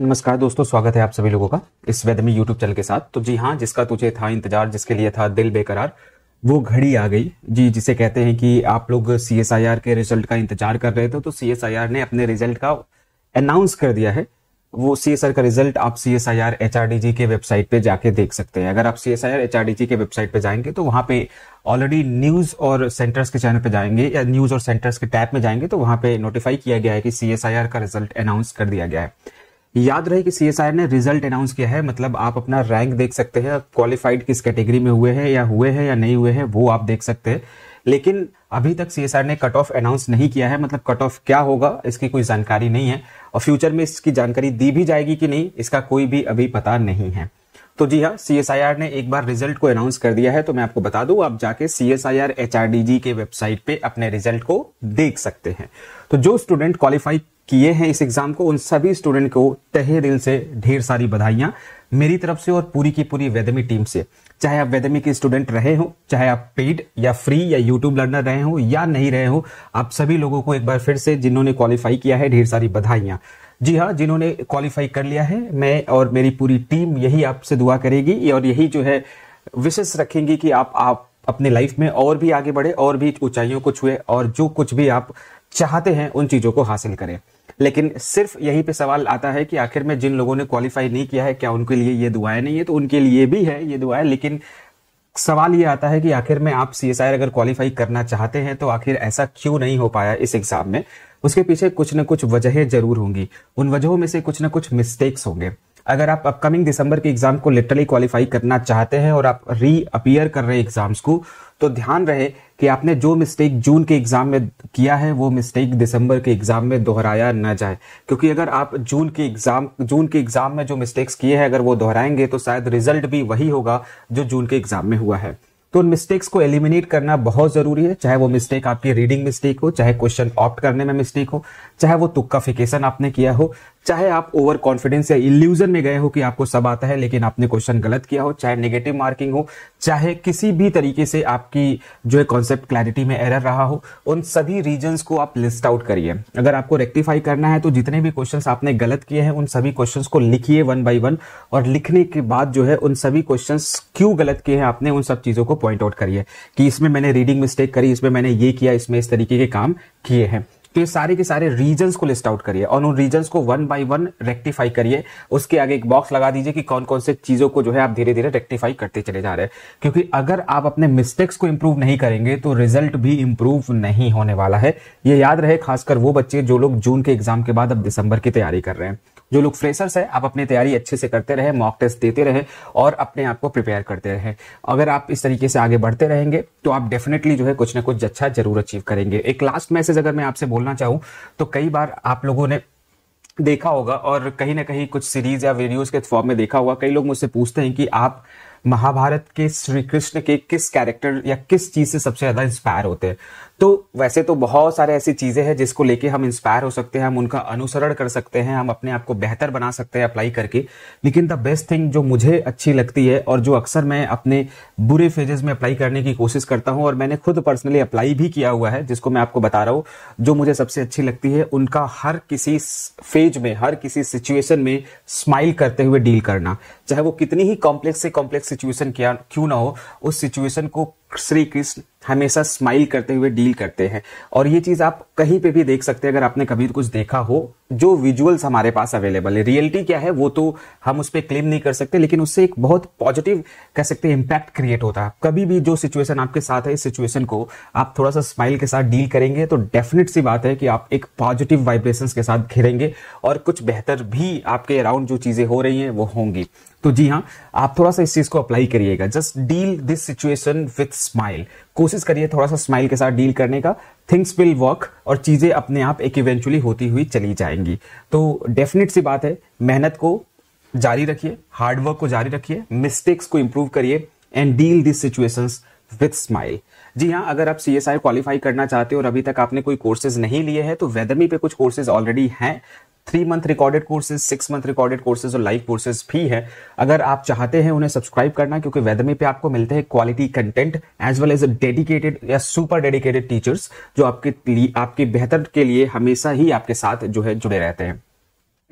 नमस्कार दोस्तों स्वागत है आप सभी लोगों का इस वेदमी यूट्यूब चैनल के साथ तो जी हाँ जिसका तुझे था इंतजार जिसके लिए था दिल बेकरार वो घड़ी आ गई जी जिसे कहते हैं कि आप लोग सी के रिजल्ट का इंतजार कर रहे थे तो सी ने अपने रिजल्ट का अनाउंस कर दिया है वो सी का रिजल्ट आप C S I R H R D G के वेबसाइट पे जाके देख सकते हैं अगर आप C S I R H R D G के वेबसाइट पे जाएंगे तो वहाँ पे ऑलरेडी न्यूज और सेंटर्स के चैनल पे जाएंगे या न्यूज और सेंटर्स के टैब में जाएंगे तो वहाँ पे नोटिफाई किया गया है कि सी एस आई आर का रिजल्ट अनाउंस कर दिया गया है याद रहे कि सी ने रिजल्ट अनाउंस किया है मतलब आप अपना रैंक देख सकते हैं क्वालिफाइड किस कैटेगरी में हुए हैं या हुए हैं या नहीं हुए हैं वो आप देख सकते हैं लेकिन अभी तक सी ने कट ऑफ अनाउंस नहीं किया है मतलब कट ऑफ क्या होगा इसकी कोई जानकारी नहीं है और फ्यूचर में इसकी जानकारी दी भी जाएगी कि नहीं इसका कोई भी अभी पता नहीं है तो जी हाँ सी एस आई आर ने एक बार रिजल्ट को अनाउंस कर दिया है तो मैं आपको बता दूं आप जाके C S I R R H D G के वेबसाइट पे अपने रिजल्ट को देख सकते हैं तो जो स्टूडेंट क्वालिफाई किए हैं इस एग्ज़ाम को उन सभी स्टूडेंट को तहे दिल से ढेर सारी बधाइयाँ मेरी तरफ से और पूरी की पूरी वेदमी टीम से चाहे आप वेदमी के स्टूडेंट रहे हो चाहे आप पेड या फ्री या यूट्यूब लर्नर रहे हो या नहीं रहे हो आप सभी लोगों को एक बार फिर से जिन्होंने क्वालिफाई किया है ढेर सारी बधाइयाँ जी हाँ जिन्होंने क्वालिफाई कर लिया है मैं और मेरी पूरी टीम यही आपसे दुआ करेगी और यही जो है विशेष रखेंगी कि आप आप अपने लाइफ में और भी आगे बढ़े और भी ऊंचाइयों को छुए और जो कुछ भी आप चाहते हैं उन चीज़ों को हासिल करें लेकिन सिर्फ यही पे सवाल आता है कि आखिर में जिन लोगों ने क्वालिफाई नहीं किया है क्या उनके लिए ये दुआएं नहीं है तो उनके लिए भी है ये दुआएं लेकिन सवाल ये आता है कि आखिर में आप सी अगर क्वालिफाई करना चाहते हैं तो आखिर ऐसा क्यों नहीं हो पाया इस एग्जाम में उसके पीछे कुछ न कुछ वजहें जरूर होंगी उन वजहों में से कुछ न कुछ मिस्टेक्स होंगे अगर आप अपकमिंग दिसंबर के एग्जाम को लिटरली क्वालिफाई करना चाहते हैं और आप री अपियर कर रहे एग्जाम्स को तो ध्यान रहे कि आपने जो मिस्टेक जून के एग्जाम में किया है वो मिस्टेक दिसंबर के एग्जाम में दोहराया ना जाए क्योंकि अगर आप जून के एग्जाम जून के एग्जाम में जो मिस्टेक्स किए हैं अगर वो दोहराएंगे तो शायद रिजल्ट भी वही होगा जो जून के एग्जाम में हुआ है तो उन मिस्टेक्स को एलिमिनेट करना बहुत ज़रूरी है चाहे वो मिस्टेक आपकी रीडिंग मिस्टेक हो चाहे क्वेश्चन ऑप्ट करने में मिस्टेक हो चाहे वो तुक्का फिकेशन आपने किया हो चाहे आप ओवर कॉन्फिडेंस या इल्यूजन में गए हो कि आपको सब आता है लेकिन आपने क्वेश्चन गलत किया हो चाहे नेगेटिव मार्किंग हो चाहे किसी भी तरीके से आपकी जो है कॉन्सेप्ट क्लैरिटी में एरर रहा हो उन सभी रीजन को आप लिस्ट आउट करिए अगर आपको रेक्टिफाई करना है तो जितने भी क्वेश्चन आपने गलत किए हैं उन सभी क्वेश्चन को लिखिए वन बाई वन और लिखने के बाद जो है उन सभी क्वेश्चन क्यों गलत किए हैं आपने उन सब चीज़ों को पॉइंट आउट करिए कि इसमें मैंने रीडिंग मिस्टेक करी इसमें मैंने ये किया इसमें इस तरीके के काम किए हैं तो ये सारे के सारे रीजन्स को लिस्ट आउट करिए और उन रीजन्स को वन बाय वन रेक्टिफाई करिए उसके आगे एक बॉक्स लगा दीजिए कि कौन कौन से चीज़ों को जो है आप धीरे धीरे रेक्टिफाई करते चले जा रहे हैं क्योंकि अगर आप अपने मिस्टेक्स को इम्प्रूव नहीं करेंगे तो रिजल्ट भी इम्प्रूव नहीं होने वाला है ये याद रहे खासकर वो बच्चे जो लोग जून के एग्जाम के बाद अब दिसंबर की तैयारी कर रहे हैं जो लोग फ्रेशर्स है आप अपनी तैयारी अच्छे से करते रहे मॉक टेस्ट देते रहे और अपने आप को प्रिपेयर करते रहे अगर आप इस तरीके से आगे बढ़ते रहेंगे तो आप डेफिनेटली जो है कुछ ना कुछ अच्छा जरूर अचीव करेंगे एक लास्ट मैसेज अगर मैं आपसे बोलना चाहूँ तो कई बार आप लोगों ने देखा होगा और कहीं ना कहीं कुछ सीरीज या वीडियोस के फॉर्म में देखा होगा कई लोग मुझसे पूछते हैं कि आप महाभारत के श्री कृष्ण के किस कैरेक्टर या किस चीज से सबसे ज्यादा इंस्पायर होते हैं तो वैसे तो बहुत सारे ऐसी चीज़ें हैं जिसको लेके हम इंस्पायर हो सकते हैं हम उनका अनुसरण कर सकते हैं हम अपने आप को बेहतर बना सकते हैं अप्लाई करके लेकिन द बेस्ट थिंग जो मुझे अच्छी लगती है और जो अक्सर मैं अपने बुरे फेजेस में अप्लाई करने की कोशिश करता हूँ और मैंने खुद पर्सनली अप्लाई भी किया हुआ है जिसको मैं आपको बता रहा हूँ जो मुझे सबसे अच्छी लगती है उनका हर किसी फेज में हर किसी सिचुएशन में स्माइल करते हुए डील करना चाहे वो कितनी ही कॉम्प्लेक्स से कॉम्प्लेक्स सिचुएशन क्यों ना हो उस सिचुएशन को श्री कृष्ण हमेशा स्माइल करते हुए डील करते हैं और ये चीज़ आप कहीं पे भी देख सकते हैं अगर आपने कभी कुछ देखा हो जो विजुअल्स हमारे पास अवेलेबल है रियलिटी क्या है वो तो हम उस पर क्लेम नहीं कर सकते लेकिन उससे एक बहुत पॉजिटिव कह सकते हैं इम्पैक्ट क्रिएट होता है कभी भी जो सिचुएशन आपके साथ है इस सिचुएशन को आप थोड़ा सा स्माइल के साथ डील करेंगे तो डेफिनेट सी बात है कि आप एक पॉजिटिव वाइब्रेशन के साथ घिरेंगे और कुछ बेहतर भी आपके अराउंड जो चीज़ें हो रही हैं वो होंगी तो जी हाँ आप थोड़ा सा इस चीज़ को अप्लाई करिएगा just deal this situation with smile कोशिश करिए थोड़ा सा स्माइल के साथ डील करने का थिंग्स विल वर्क और चीज़ें अपने आप एक इवेंचुअली होती हुई चली जाएंगी तो डेफिनेट सी बात है मेहनत को जारी रखिए हार्डवर्क को जारी रखिए मिस्टेक्स को इम्प्रूव करिए and deal this situations with smile जी हाँ अगर आप सी एस आई क्वालिफाई करना चाहते हो और अभी तक आपने कोई कोर्सेज नहीं लिए हैं तो वेदमी पे कुछ कोर्सेज ऑलरेडी हैं three month recorded courses six month recorded courses और लाइव कोर्सेज भी है अगर आप चाहते हैं उन्हें सब्सक्राइब करना क्योंकि वेदमे पे आपको मिलते हैं quality content as well as dedicated या सुपर डेडिकेटेड टीचर्स जो आपके लिए आपके बेहतर के लिए हमेशा ही आपके साथ जो है जुड़े रहते हैं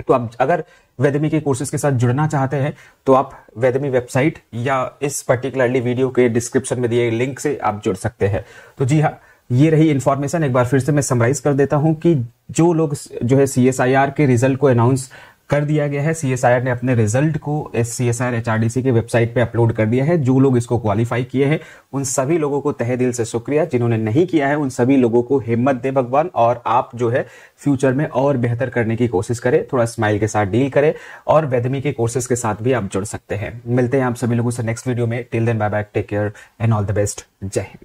तो आप अगर वेदमी के कोर्सेज के साथ जुड़ना चाहते हैं तो आप वेदमी वेबसाइट या इस पर्टिकुलरली वीडियो के डिस्क्रिप्शन में दिए लिंक से आप जुड़ सकते हैं तो जी हाँ ये रही इन्फॉर्मेशन एक बार फिर से मैं समराइज कर देता हूँ कि जो लोग जो है सी के रिजल्ट को अनाउंस कर दिया गया है सी ने अपने रिजल्ट को S C S R H R D C की वेबसाइट पे अपलोड कर दिया है जो लोग इसको क्वालिफाई किए हैं उन सभी लोगों को तहे दिल से शुक्रिया जिन्होंने नहीं किया है उन सभी लोगों को हिम्मत दे भगवान और आप जो है फ्यूचर में और बेहतर करने की कोशिश करें थोड़ा स्माइल के साथ डील करें और वेदमी के कोर्सेज के साथ भी आप जुड़ सकते हैं मिलते हैं आप सभी लोगों से नेक्स्ट वीडियो में till then bye bye take care and all the best जय हिंद